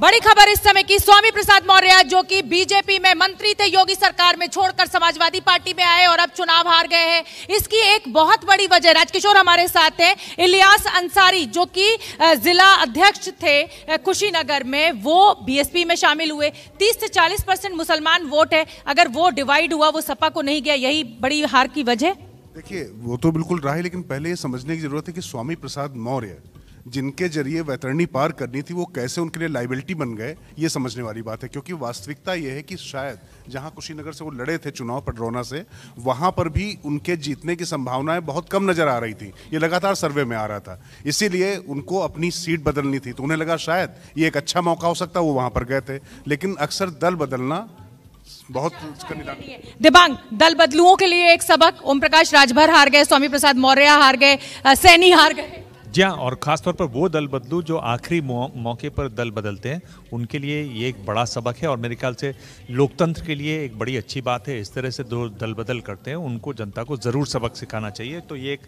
बड़ी खबर इस समय की स्वामी प्रसाद मौर्य जो कि बीजेपी में मंत्री थे योगी सरकार में छोड़कर समाजवादी पार्टी में आए और अब चुनाव हार गए हैं इसकी एक बहुत बड़ी वजह राजकिशोर हमारे साथ हैं इलियास अंसारी जो कि जिला अध्यक्ष थे कुशीनगर में वो बीएसपी में शामिल हुए 30 से 40 परसेंट मुसलमान वोट है अगर वो डिवाइड हुआ वो सपा को नहीं गया यही बड़ी हार की वजह देखिए वो तो बिल्कुल रहा है लेकिन पहले ये समझने की जरूरत है कि स्वामी प्रसाद मौर्य जिनके जरिए वैतरणी पार करनी थी वो कैसे उनके लिए लाइबिलिटी बन गए ये समझने वाली बात है क्योंकि वास्तविकता ये है कि शायद जहाँ कुशीनगर से वो लड़े थे चुनाव पडरौना से वहाँ पर भी उनके जीतने की संभावनाएं बहुत कम नज़र आ रही थी ये लगातार सर्वे में आ रहा था इसीलिए उनको अपनी सीट बदलनी थी तो उन्हें लगा शायद ये एक अच्छा मौका हो सकता वो वहाँ पर गए थे लेकिन अक्सर दल बदलना बहुत दिबांग दल बदलुओं के लिए एक सबक ओम प्रकाश राजभर हार गए स्वामी प्रसाद मौर्य हार गए सैनी हार गए जी हाँ और ख़ासतौर पर वो दल बदलू जो आखिरी मौ, मौके पर दल बदलते हैं उनके लिए ये एक बड़ा सबक है और मेरे ख्याल से लोकतंत्र के लिए एक बड़ी अच्छी बात है इस तरह से दो दल बदल करते हैं उनको जनता को ज़रूर सबक सिखाना चाहिए तो ये एक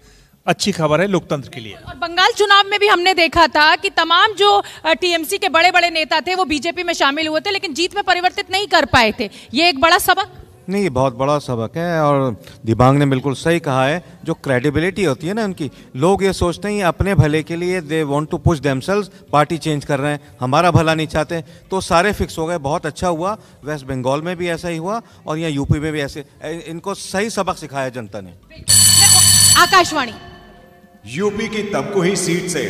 अच्छी खबर है लोकतंत्र के लिए और बंगाल चुनाव में भी हमने देखा था कि तमाम जो टीएमसी के बड़े बड़े नेता थे वो बीजेपी में शामिल हुए थे लेकिन जीत में परिवर्तित नहीं कर पाए थे ये एक बड़ा सबक नहीं ये बहुत बड़ा सबक है और दिबांग ने बिल्कुल सही कहा है जो क्रेडिबिलिटी होती है ना उनकी लोग ये सोचते हैं अपने भले के लिए they want to push themselves party change कर रहे हैं हमारा भला नहीं चाहते तो सारे फिक्स हो गए बहुत अच्छा हुआ वेस्ट बंगाल में भी ऐसा ही हुआ और यहाँ यूपी में भी ऐसे इनको सही सबक सिखाया जनता ने आकाशवाणी यूपी की तबकुही सीट से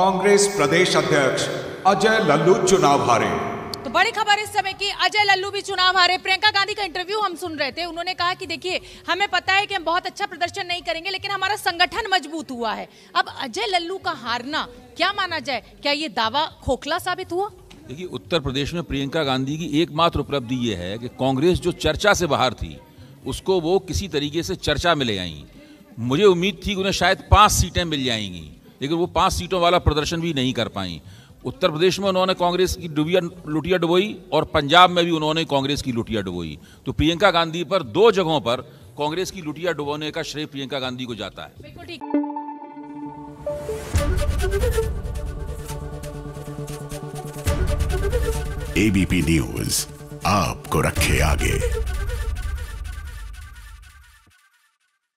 कांग्रेस प्रदेश अध्यक्ष अजय लल्लू चुनाव हारे तो बड़ी खबर इस समय की अजय लल्लू भी चुनाव हारे प्रियंका गांधी का इंटरव्यू हम सुन रहे थे उन्होंने कहा कि देखिए हमें पता है कि हम बहुत अच्छा प्रदर्शन नहीं करेंगे लेकिन हमारा संगठन मजबूत हुआ है अब अजय लल्लू का हारना क्या माना जाए क्या ये दावा खोखला साबित हुआ देखिए उत्तर प्रदेश में प्रियंका गांधी की एकमात्र उपलब्धि ये है कि कांग्रेस जो चर्चा से बाहर थी उसको वो किसी तरीके से चर्चा में ले आई मुझे उम्मीद थी कि उन्हें शायद पांच सीटें मिल जाएंगी लेकिन वो पांच सीटों वाला प्रदर्शन भी नहीं कर पाई उत्तर प्रदेश में उन्होंने कांग्रेस की डुबिया लुटिया डुबोई और पंजाब में भी उन्होंने कांग्रेस की लुटिया डुबोई तो प्रियंका गांधी पर दो जगहों पर कांग्रेस की लुटिया डुबोने का श्रेय प्रियंका गांधी को जाता है एबीपी न्यूज आपको रखे आगे